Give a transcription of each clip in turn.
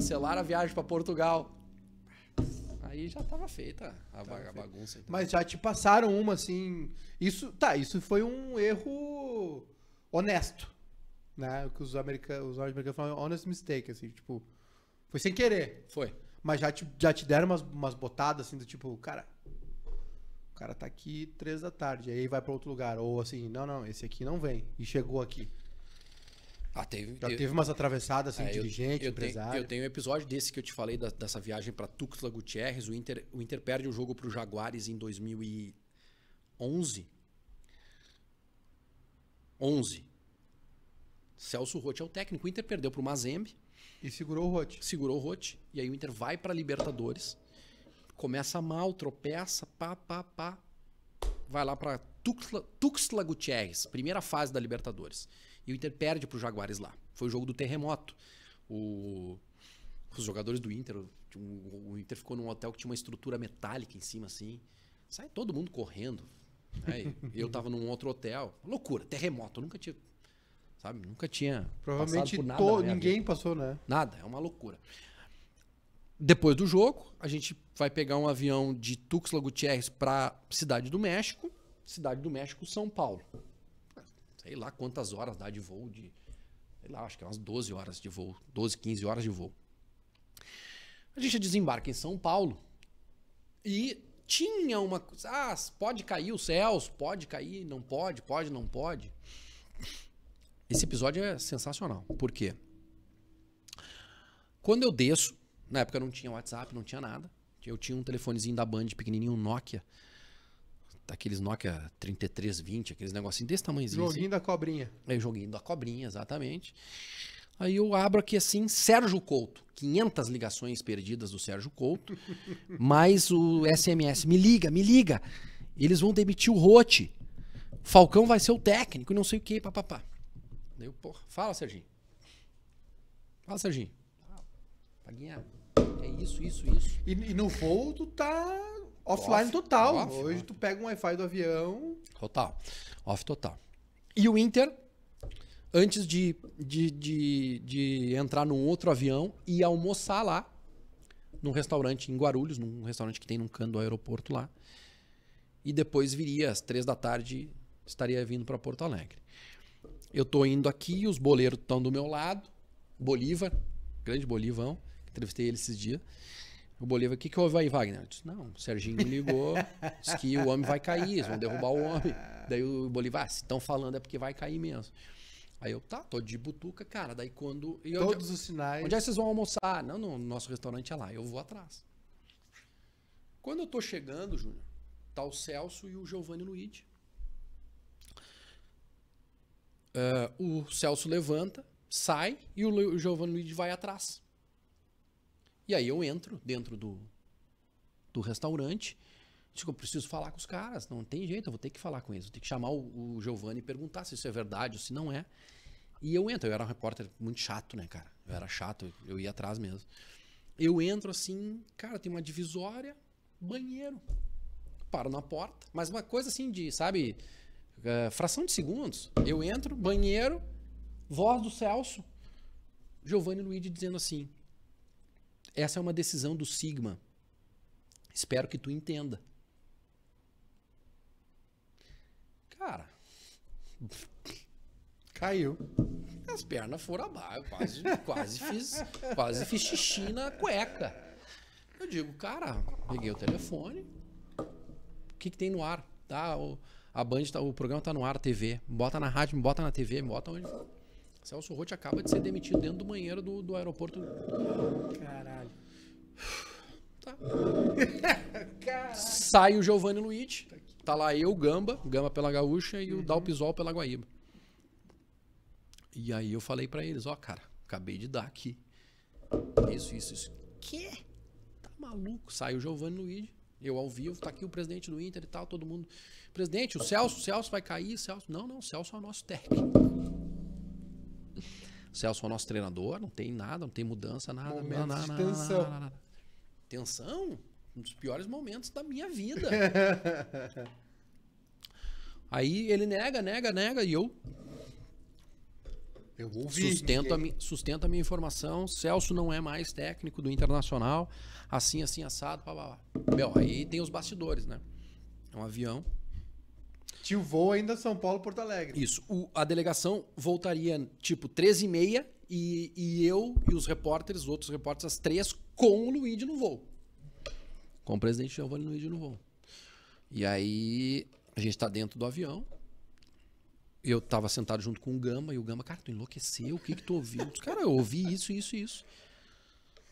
cancelar a viagem para Portugal. Aí já tava feita a, tava bagunça. Então. Mas já te passaram uma assim. Isso, tá, isso foi um erro honesto. Né? O que os, americanos, os americanos falam honest mistake, assim, tipo. Foi sem querer. Foi. Mas já te, já te deram umas, umas botadas assim do tipo, cara. O cara tá aqui três da tarde, aí vai para outro lugar. Ou assim, não, não, esse aqui não vem. E chegou aqui. Ah, teve. Já teve umas atravessadas assim, é, dirigente, eu, eu empresário. Tenho, eu tenho um episódio desse que eu te falei da, dessa viagem para Tuxtla Gutierrez. O Inter, o Inter perde o jogo para o Jaguares em 2011. 11. Celso Rotti é o técnico. O Inter perdeu para o Mazembe. E segurou o Rotti. Segurou o Rotti. E aí o Inter vai para Libertadores. Começa mal, tropeça, pá, pá, pá. Vai lá para Tuxtla, Tuxtla Gutierrez, primeira fase da Libertadores. E o Inter perde pro Jaguares lá. Foi o jogo do terremoto. O... Os jogadores do Inter, o Inter ficou num hotel que tinha uma estrutura metálica em cima, assim. Sai todo mundo correndo. Aí, né? eu tava num outro hotel. Loucura, terremoto. Eu nunca tinha. Sabe? Nunca tinha. Provavelmente passado tô, ninguém vida. passou, né? Nada, é uma loucura. Depois do jogo, a gente vai pegar um avião de Tuxla Gutierrez para Cidade do México, Cidade do México, São Paulo sei lá quantas horas dá de voo de. Sei lá, acho que é umas 12 horas de voo, 12, 15 horas de voo. A gente desembarca em São Paulo e tinha uma coisa. Ah, pode cair os céus, pode cair, não pode, pode, não pode. Esse episódio é sensacional. Por quê? Quando eu desço, na época não tinha WhatsApp, não tinha nada. Eu tinha um telefonezinho da Band pequenininho, um Nokia daqueles Nokia 3320, aqueles negocinhos desse tamanhozinho. Assim. Joguinho assim. da cobrinha. É, joguinho da cobrinha, exatamente. Aí eu abro aqui assim, Sérgio Couto. 500 ligações perdidas do Sérgio Couto, mais o SMS. Me liga, me liga. Eles vão demitir o Rote. Falcão vai ser o técnico não sei o que, papapá. Daí porra, fala, Serginho. Fala, Serginho. Paguinha, é isso, isso, isso. E, e no voo tu tá Offline off, total. Off, Hoje off. tu pega um Wi-Fi do avião. Total. Off total. E o Inter, antes de, de, de, de entrar num outro avião, e almoçar lá, num restaurante em Guarulhos, num restaurante que tem num canto do aeroporto lá. E depois viria às três da tarde, estaria vindo para Porto Alegre. Eu tô indo aqui, os boleiros estão do meu lado. Bolívar, grande Bolivão, entrevistei ele esses dias. O Bolívar, o que, que houve aí, Wagner? disse, não, o Serginho me ligou, disse que o homem vai cair, eles vão derrubar o homem. Daí o Bolívar, ah, se estão falando é porque vai cair mesmo. Aí eu, tá, tô de butuca, cara. Daí quando. Todos os sinais. Onde é que vocês vão almoçar? Não, no nosso restaurante é lá. Eu vou atrás. Quando eu tô chegando, Júnior, tá o Celso e o Giovanni Luiz. Uh, eh, o Celso levanta, sai e o, o Giovanni Luiz vai atrás. E aí eu entro dentro do, do restaurante. Digo, eu preciso falar com os caras, não tem jeito, eu vou ter que falar com eles. Vou ter que chamar o, o Giovanni e perguntar se isso é verdade ou se não é. E eu entro, eu era um repórter muito chato, né, cara? Eu era chato, eu ia atrás mesmo. Eu entro assim, cara, tem uma divisória, banheiro. Paro na porta, mas uma coisa assim de, sabe, uh, fração de segundos. Eu entro, banheiro, voz do Celso, Giovanni Luiz dizendo assim: essa é uma decisão do Sigma. Espero que tu entenda. Cara, caiu. As pernas foram abaixo, quase, quase fiz, quase fiz xixi na cueca. Eu digo, cara, peguei o telefone. O que, que tem no ar? Tá, o, a Band, tá, o programa tá no ar, TV. Bota na rádio, bota na TV, bota onde. Celso Rotti acaba de ser demitido dentro do banheiro do, do aeroporto. Caralho. Tá. Caralho. Sai o Giovanni Luiz. Tá lá eu, Gamba, Gamba pela Gaúcha e uhum. o Dalpisol pela Guaíba. E aí eu falei para eles, ó, oh, cara, acabei de dar aqui. Isso, isso, isso. Quê? Tá maluco? Sai o Giovanni Luiz. Eu ao vivo, tá aqui o presidente do Inter e tal, todo mundo. Presidente, o Celso, o Celso vai cair, Celso. Não, não, o Celso é o nosso técnico. O Celso é o nosso treinador, não tem nada, não tem mudança, nada. Momentos nada, nada, tensão. Nada, nada, Tensão? Um dos piores momentos da minha vida. Aí ele nega, nega, nega, e eu. Eu ouvi. Sustento a, sustento a minha informação. Celso não é mais técnico do internacional. Assim, assim, assado, Blá, blá, blá. Meu, aí tem os bastidores, né? É um avião tinha o voo ainda São Paulo, Porto Alegre. Isso. O, a delegação voltaria tipo 13 e meia e, e eu e os repórteres, outros repórteres, às três, com o Luigi no voo. Com o presidente Giovanni Luigi no voo. E aí a gente tá dentro do avião. Eu tava sentado junto com o Gama e o Gama, cara, tu enlouqueceu? O que que tu ouviu? cara, eu ouvi isso, isso e isso.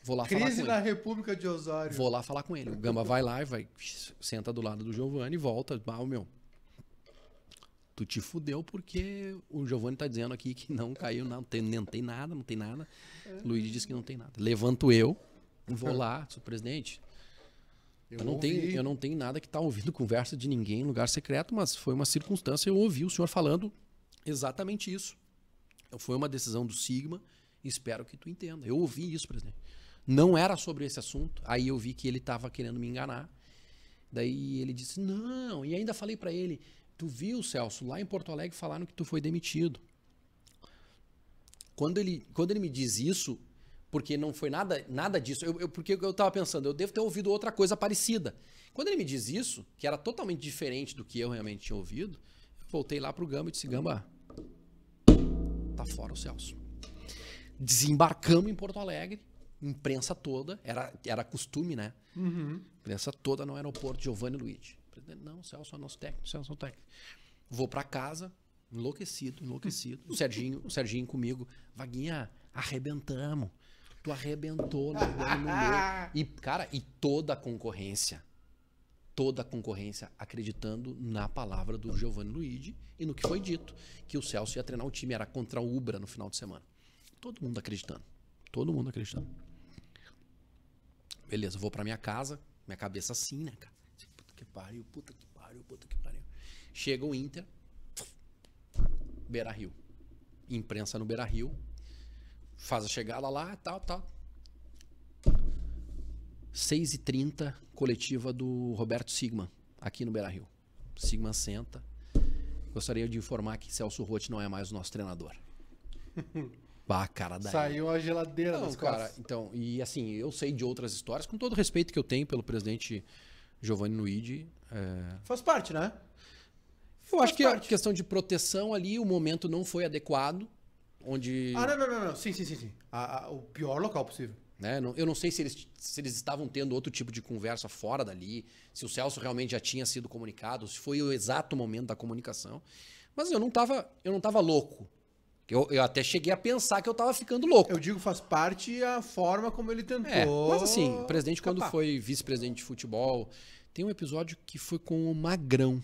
Vou lá Crise na ele. República de Osório. Vou lá falar com ele. O Gama vai lá e vai, senta do lado do Giovanni e volta. Ah, meu, tu te fudeu porque o Giovanni tá dizendo aqui que não caiu, não tem, nem tem nada, não tem nada. É. Luiz disse que não tem nada. Levanto eu, vou lá, sou presidente. Eu, eu não tenho, eu não tenho nada que tá ouvindo conversa de ninguém em lugar secreto, mas foi uma circunstância, eu ouvi o senhor falando exatamente isso. Então, foi uma decisão do Sigma, espero que tu entenda. Eu ouvi isso, presidente. Não era sobre esse assunto, aí eu vi que ele estava querendo me enganar. Daí ele disse: "Não", e ainda falei para ele: Tu viu, Celso, lá em Porto Alegre falaram que tu foi demitido. Quando ele, quando ele me diz isso, porque não foi nada, nada disso, eu, eu, porque eu tava pensando, eu devo ter ouvido outra coisa parecida. Quando ele me diz isso, que era totalmente diferente do que eu realmente tinha ouvido, voltei lá pro Gamba e disse, Gamba, tá fora o Celso. Desembarcamos em Porto Alegre, imprensa toda, era, era costume, né? Uhum. Imprensa toda no aeroporto Giovanni Luiz. Não, o Celso é nosso técnico, Celso é o técnico. Vou para casa, enlouquecido, enlouquecido. O Serginho, o Serginho comigo, Vaguinha, arrebentamos. Tu arrebentou no meu. E, cara, e toda a concorrência, toda a concorrência acreditando na palavra do Giovanni Luigi e no que foi dito, que o Celso ia treinar o time, era contra o Ubra no final de semana. Todo mundo acreditando. Todo mundo acreditando. Beleza, vou para minha casa, minha cabeça assim, né, cara? que pariu, puta que pariu, puta que pariu. Chega o Inter, Beira Rio. Imprensa no Beira Rio, faz a chegada lá, tal, tal. 6h30, coletiva do Roberto Sigma, aqui no Beira Rio. Sigma senta. Gostaria de informar que Celso Rotti não é mais o nosso treinador. Bah, cara, daí. Saiu a geladeira não, das cara, costas. Então, e assim, eu sei de outras histórias, com todo o respeito que eu tenho pelo presidente Giovanni Luigi. É... Faz parte, né? Eu Faz acho que é parte. a questão de proteção ali, o momento não foi adequado. Onde. Ah, não, não, não, não. Sim, sim, sim, sim. A, a, o pior local possível. Né? Não, eu não sei se eles, se eles estavam tendo outro tipo de conversa fora dali, se o Celso realmente já tinha sido comunicado, se foi o exato momento da comunicação. Mas eu não estava eu não tava louco. Eu, eu até cheguei a pensar que eu tava ficando louco. Eu digo, faz parte a forma como ele tentou. É, mas assim, o presidente, quando foi vice-presidente de futebol, tem um episódio que foi com o Magrão.